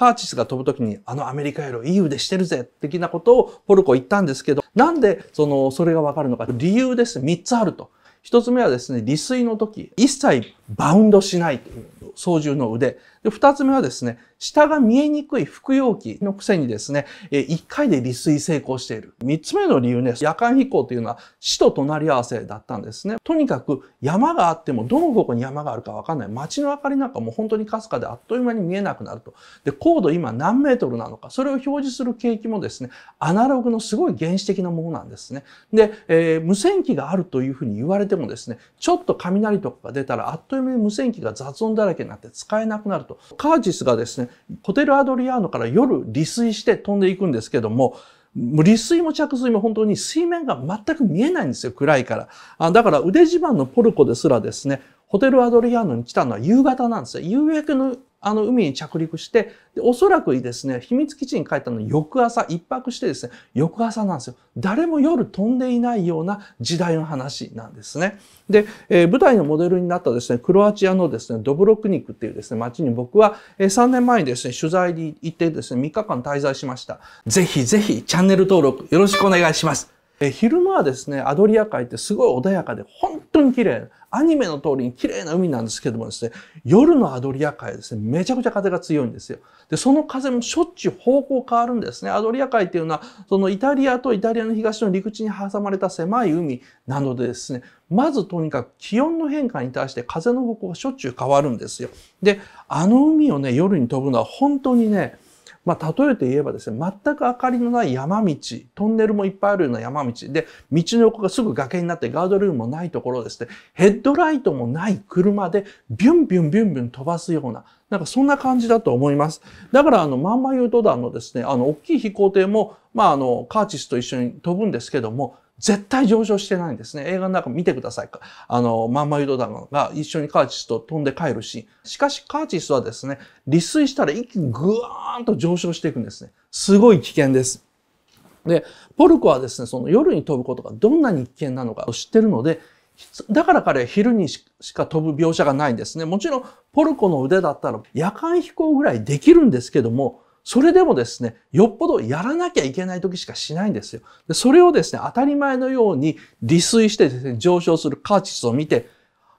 カーチスが飛ぶ時に、あのアメリカよりいい腕してるぜ、的なことをポルコ言ったんですけど、なんで、その、それがわかるのか。理由です。3つあると。1つ目はですね、利水の時、一切バウンドしないという、操縦の腕。で、2つ目はですね、下が見えにくい服用器のくせにですね、1回で利水成功している。3つ目の理由ね、夜間飛行というのは死と隣り合わせだったんですね。とにかく山があっても、どの方向に山があるかわかんない。街の明かりなんかも本当にかすかであっという間に見えなくなると。で、高度今何メートルなのか、それを表示する景気もですね、アナログのすごい原始的なものなんですね。で、えー、無線機があるというふうに言われてもですね、ちょっと雷とかが出たらあっという間に無線機が雑音だらけになって使えなくなると。カージスがですね、ホテルアドリアーノから夜離水して飛んでいくんですけども、離水も着水も本当に水面が全く見えないんですよ、暗いから。だから腕自慢のポルコですらですね、ホテルアドリアーノに来たのは夕方なんですよ。夕焼けのあの海に着陸して、でおそらくですね、秘密基地に帰ったの翌朝、一泊してですね、翌朝なんですよ。誰も夜飛んでいないような時代の話なんですね。で、えー、舞台のモデルになったですね、クロアチアのですね、ドブロクニクっていうですね、町に僕は、3年前にですね、取材に行ってですね、3日間滞在しました。ぜひぜひチャンネル登録よろしくお願いします。えー、昼間はですね、アドリア海ってすごい穏やかで、本当に綺麗。アニメの通りに綺麗な海なんですけどもですね、夜のアドリア海ですね、めちゃくちゃ風が強いんですよ。で、その風もしょっちゅう方向変わるんですね。アドリア海っていうのは、そのイタリアとイタリアの東の陸地に挟まれた狭い海なのでですね、まずとにかく気温の変化に対して風の方向がしょっちゅう変わるんですよ。で、あの海をね、夜に飛ぶのは本当にね、まあ、例えて言えばですね、全く明かりのない山道、トンネルもいっぱいあるような山道で、道の横がすぐ崖になってガードルームもないところですね、ヘッドライトもない車でビュンビュンビュンビュン飛ばすような、なんかそんな感じだと思います。だからあの、まんま言うとだのですね、あの、大きい飛行艇も、まああの、カーチスと一緒に飛ぶんですけども、絶対上昇してないんですね。映画の中見てください。あの、マンマユドダムが一緒にカーチスと飛んで帰るシーン。しかしカーチスはですね、離水したら一気にグワーンと上昇していくんですね。すごい危険です。で、ポルコはですね、その夜に飛ぶことがどんなに危険なのかを知ってるので、だから彼は昼にしか飛ぶ描写がないんですね。もちろん、ポルコの腕だったら夜間飛行ぐらいできるんですけども、それでもですね、よっぽどやらなきゃいけない時しかしないんですよ。でそれをですね、当たり前のように利水してですね、上昇するカーチスを見て、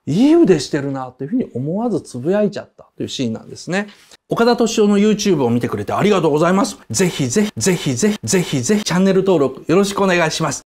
いい腕してるなというふうに思わずつぶやいちゃったというシーンなんですね。岡田敏夫の YouTube を見てくれてありがとうございます。ぜひぜひ、ぜひぜひ、ぜひぜひチャンネル登録よろしくお願いします。